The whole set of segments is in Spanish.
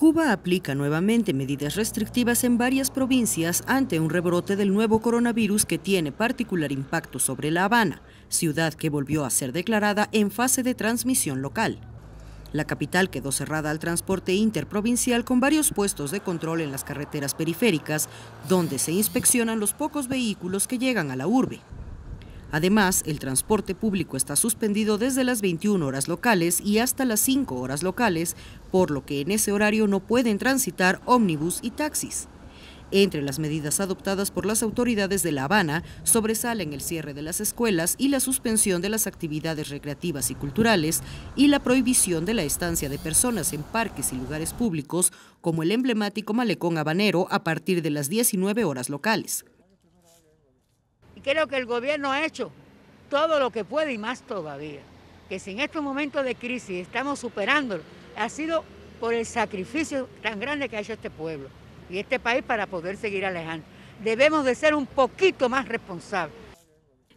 Cuba aplica nuevamente medidas restrictivas en varias provincias ante un rebrote del nuevo coronavirus que tiene particular impacto sobre La Habana, ciudad que volvió a ser declarada en fase de transmisión local. La capital quedó cerrada al transporte interprovincial con varios puestos de control en las carreteras periféricas, donde se inspeccionan los pocos vehículos que llegan a la urbe. Además, el transporte público está suspendido desde las 21 horas locales y hasta las 5 horas locales, por lo que en ese horario no pueden transitar ómnibus y taxis. Entre las medidas adoptadas por las autoridades de La Habana sobresalen el cierre de las escuelas y la suspensión de las actividades recreativas y culturales y la prohibición de la estancia de personas en parques y lugares públicos como el emblemático malecón habanero a partir de las 19 horas locales creo que el gobierno ha hecho todo lo que puede y más todavía. Que si en estos momentos de crisis estamos superándolo, ha sido por el sacrificio tan grande que ha hecho este pueblo y este país para poder seguir alejando. Debemos de ser un poquito más responsables.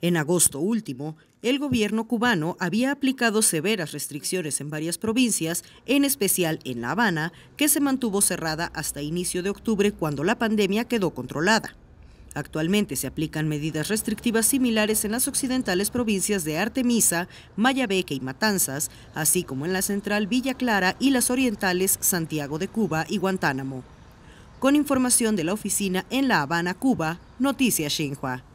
En agosto último, el gobierno cubano había aplicado severas restricciones en varias provincias, en especial en La Habana, que se mantuvo cerrada hasta inicio de octubre cuando la pandemia quedó controlada. Actualmente se aplican medidas restrictivas similares en las occidentales provincias de Artemisa, Mayabeque y Matanzas, así como en la central Villa Clara y las orientales Santiago de Cuba y Guantánamo. Con información de la oficina en La Habana, Cuba, Noticias Xinhua.